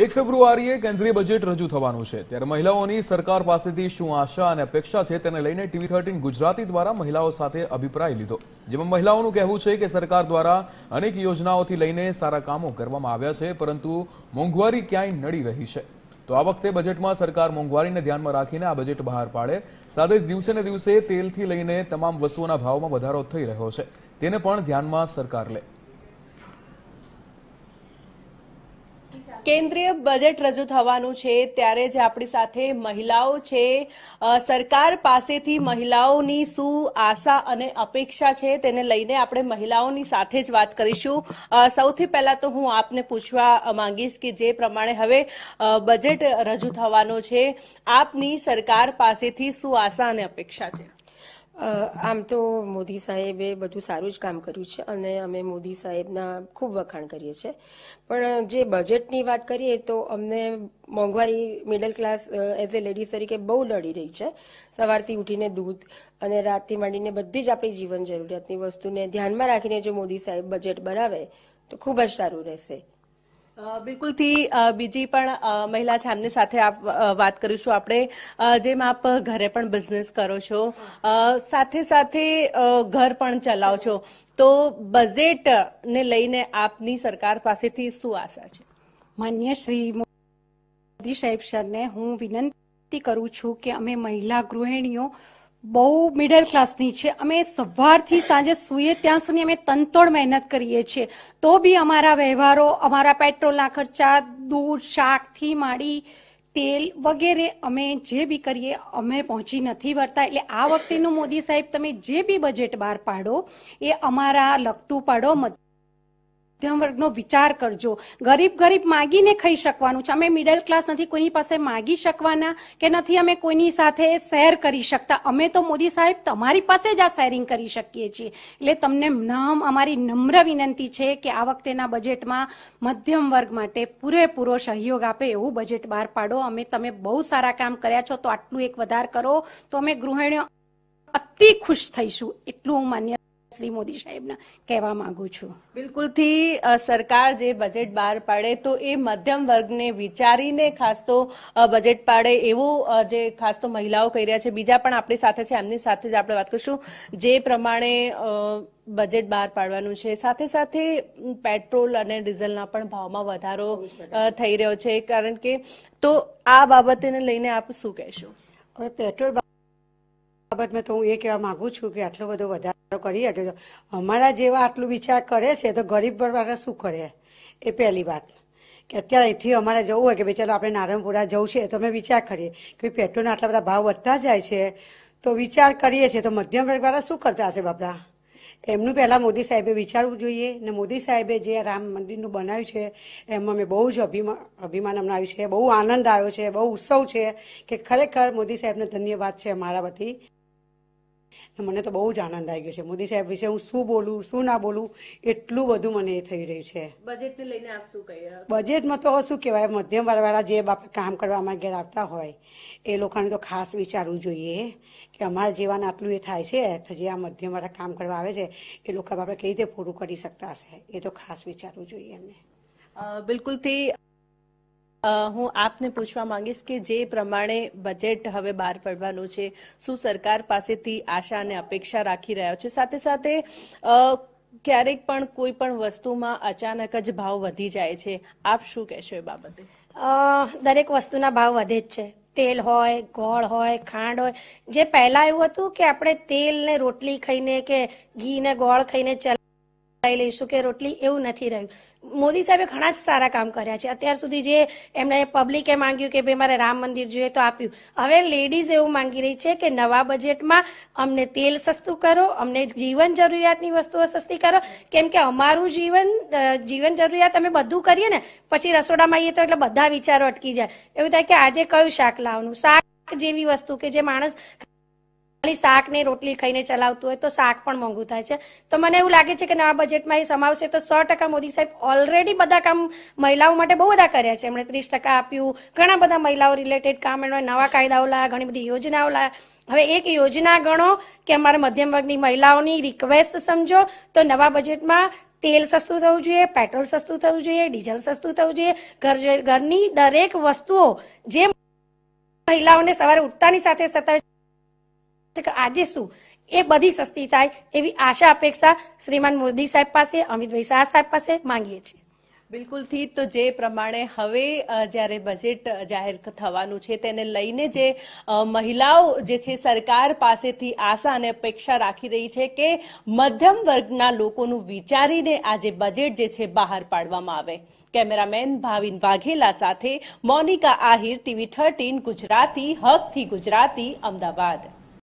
એક ફેબ્રુઆરીએ કેન્દ્રીય બજેટ રજૂ થવાનું છે ત્યારે મહિલાઓની સરકાર પાસેથી શું આશા અને અપેક્ષા છે તેને લઈને ટીવી થર્ટીન ગુજરાતી દ્વારા મહિલાઓ સાથે અભિપ્રાય લીધો જેમાં મહિલાઓનું કહેવું છે કે સરકાર દ્વારા અનેક યોજનાઓથી લઈને સારા કામો કરવામાં આવ્યા છે પરંતુ મોંઘવારી ક્યાંય નડી રહી છે તો આ વખતે બજેટમાં સરકાર મોંઘવારીને ધ્યાનમાં રાખીને આ બજેટ બહાર પાડે સાથે જ દિવસે ને દિવસે તેલથી લઈને તમામ વસ્તુઓના ભાવમાં વધારો થઈ રહ્યો છે તેને પણ ધ્યાનમાં સરકાર લે કેન્દ્રીય બજેટ રજૂ થવાનું છે ત્યારે જે આપણી સાથે મહિલાઓ છે સરકાર પાસેથી મહિલાઓની શું આશા અને અપેક્ષા છે તેને લઈને આપણે મહિલાઓની સાથે જ વાત કરીશું સૌથી પહેલા તો હું આપને પૂછવા માંગીશ કે જે પ્રમાણે હવે બજેટ રજૂ થવાનો છે આપની સરકાર પાસેથી શું આશા અને અપેક્ષા છે આમ તો મોદી સાહેબે બધું સારું જ કામ કર્યું છે અને અમે મોદી સાહેબના ખૂબ વખાણ કરીએ છીએ પણ જે બજેટની વાત કરીએ તો અમને મોંઘવારી middle class as a ladies તરીકે બહુ લડી રહી છે સવારથી ઉઠીને દૂધ અને રાતથી માંડીને બધી જ આપણી જીવન જરૂરિયાતની વસ્તુને ધ્યાનમાં રાખીને જો મોદી સાહેબ બજેટ બનાવે તો ખૂબ જ સારું રહેશે બિલકુલથી બીજી પણ મહિલા છે એમની સાથે વાત કરીશું આપણે જેમ આપ ઘરે પણ બિઝનેસ કરો છો સાથે સાથે ઘર પણ ચલાવો છો તો બજેટ ને લઈને આપની સરકાર પાસેથી શું આશા છે માન્ય શ્રી મોદી સાહેબ સરને હું વિનંતી કરું છું કે અમે મહિલા ગૃહિણીઓ બહુ મિડલ ક્લાસની છે અમે સવારથી સાંજે સૂઈએ ત્યાં સુધી અમે તનતોડ મહેનત કરીએ છીએ તો બી અમારા વ્યવહારો અમારા પેટ્રોલના ખર્ચા દૂધ શાકથી માડી તેલ વગેરે અમે જે બી કરીએ અમે પહોંચી નથી વરતા એટલે આ વખતેનું મોદી સાહેબ તમે જે બી બજેટ બહાર પાડો એ અમારા લગતું પાડો મધ્યમ વર્ગનો વિચાર કરજો ગરીબ ગરીબ માગીને ખાઈ શકવાનું છે અમે મિડલ ક્લાસ નથી કોઈની પાસે માગી શકવાના કે નથી અમે કોઈની સાથે શેર કરી શકતા અમે તો મોદી સાહેબ તમારી પાસે જ આ શેરિંગ કરી શકીએ છીએ એટલે તમને નામ અમારી નમ્ર વિનંતી છે કે આ વખતેના બજેટમાં મધ્યમ વર્ગ માટે પૂરેપૂરો સહયોગ આપે એવું બજેટ બહાર પાડો અમે તમે બહુ સારા કામ કર્યા છો તો આટલું એક વધાર કરો તો અમે ગૃહિણીઓ અતિ ખુશ થઈશું એટલું હું માન્ય શ્રી મોદી સાહેબના કહેવા માંગુ છું બિલકુલથી સરકાર જે બજેટ બહાર પાડે તો એ મધ્યમ વર્ગને વિચારીને ખાસ તો બજેટ પાડે એવું જે ખાસ તો મહિલાઓ કહી રહ્યા છે બીજા પણ આપણી સાથે છે એમની સાથે જ આપણે વાત કરીશું જે પ્રમાણે બજેટ બહાર પાડવાનું છે સાથે સાથે પેટ્રોલ અને ડીઝલના પણ ભાવમાં વધારો થઈ રહ્યો છે કારણ કે તો આ બાબતને લઈને આપ શું કહેશો હવે પેટ્રોલ બાબતમાં તો હું એ કહેવા માગું છું કે આટલો બધો વધારો કરી શકે છે અમારા જેવા આટલું વિચાર કરે છે તો ગરીબ વાળા શું કરે એ પહેલી વાત કે અત્યારે અહીંથી અમારે જવું હોય કે ભાઈ ચાલો આપણે નારણપુરા જવું છે તો અમે વિચાર કરીએ કે પેટ્રોલના આટલા બધા ભાવ વધતા જાય છે તો વિચાર કરીએ છીએ તો મધ્યમ વર્ગવાળા શું કરતા હશે બાપડા એમનું પહેલા મોદી સાહેબે વિચારવું જોઈએ ને મોદી સાહેબે જે રામ મંદિરનું બનાવ્યું છે એમાં મેં બહુ જ અભિમાન અભિમાન અમને આવ્યું છે બહુ આનંદ આવ્યો છે બહુ ઉત્સવ છે કે ખરેખર મોદી સાહેબને ધન્યવાદ છે મારા વતી મને તો બહુ જ આનંદ આવી ગયો છે મોદી સાહેબ વિશે હું શું બોલું શું ના બોલું એટલું બધું મને થઈ રહ્યું છે બજેટમાં તો શું કહેવાય મધ્યમ વર્ગવાળા જે બાપા કામ કરવા અમારા ઘેર આવતા હોય એ લોકોને તો ખાસ વિચારવું જોઈએ કે અમારા જીવન આટલું એ થાય છે તો જે આ મધ્યમ વાળા કામ કરવા આવે છે એ લોકો આપણે કઈ રીતે પૂરું કરી શકતા હશે એ તો ખાસ વિચારવું જોઈએ એમને બિલકુલ હું આપને પૂછવા માંગીશ કે જે પ્રમાણે બજેટ હવે બહાર પડવાનું છે શું સરકાર પાસેથી આશા અને અપેક્ષા રાખી રહ્યા છે સાથે સાથે ક્યારેક પણ કોઈ પણ વસ્તુમાં અચાનક જ ભાવ વધી જાય છે આપ શું કહેશો એ બાબતે દરેક વસ્તુના ભાવ વધે જ છે તેલ હોય ગોળ હોય ખાંડ હોય જે પહેલા એવું હતું કે આપણે તેલ ને રોટલી ખાઈને કે ઘી ને ગોળ ખાઈને લઈ લઈશું કે રોટલી એવું નથી રહ્યું મોદી સાહેબે ઘણા જ સારા કામ કર્યા છે અત્યાર સુધી જે એમણે પબ્લિકે માંગ્યું કે ભાઈ મારે રામ મંદિર જોઈએ તો આપ્યું હવે લેડીઝ એવું માંગી રહી છે કે નવા બજેટમાં અમને તેલ સસ્તું કરો અમને જીવન જરૂરિયાતની વસ્તુઓ સસ્તી કરો કેમ કે અમારું જીવન જીવન જરૂરિયાત અમે બધું કરીએ ને પછી રસોડામાં આવીએ તો એટલે બધા વિચારો અટકી જાય એવું થાય કે આજે કયું શાક લાવવાનું શાક જેવી વસ્તુ કે જે માણસ ખાલી શાક ને રોટલી ખાઈને ચલાવતું હોય તો શાક પણ મોંઘું થાય છે તો મને એવું લાગે છે કે નવા બજેટમાં એ સમાવશે તો સો ટકા મોદી સાહેબ ઓલરેડી બધા કામ મહિલાઓ માટે બહુ બધા કર્યા છે એમણે ત્રીસ ટકા આપ્યું ઘણા બધા મહિલાઓ રિલેટેડ કામ એમણે નવા કાયદાઓ લાવ્યા ઘણી બધી યોજનાઓ લાવ્યા હવે એક યોજના ગણો કે અમારે મધ્યમ વર્ગની મહિલાઓની રિક્વેસ્ટ સમજો તો નવા બજેટમાં તેલ સસ્તું થવું જોઈએ પેટ્રોલ સસ્તું થવું જોઈએ ડીઝલ સસ્તું થવું જોઈએ ઘર ઘરની દરેક વસ્તુઓ જે મહિલાઓને સવારે ઉઠતાની સાથે સતાવે આજે શું એ બધી સસ્તી થાય એવી આશા અપેક્ષા શ્રીમાન મોદી સાહેબ પાસે અમિતભાઈ શાહ સાહેબ પાસે માંગીએ છીએ બિલકુલથી તો જે પ્રમાણે હવે જ્યારે બજેટ જાહેર થવાનું છે તેને લઈને જે મહિલાઓ જે છે સરકાર પાસેથી આશા અને અપેક્ષા રાખી રહી છે કે મધ્યમ વર્ગના લોકોનું વિચારીને આજે બજેટ જે છે બહાર પાડવામાં આવે કેમેરામેન ભાવિન વાઘેલા સાથે મોનિકા આહિર ટીવી થર્ટીન ગુજરાતી હકથી ગુજરાતી અમદાવાદ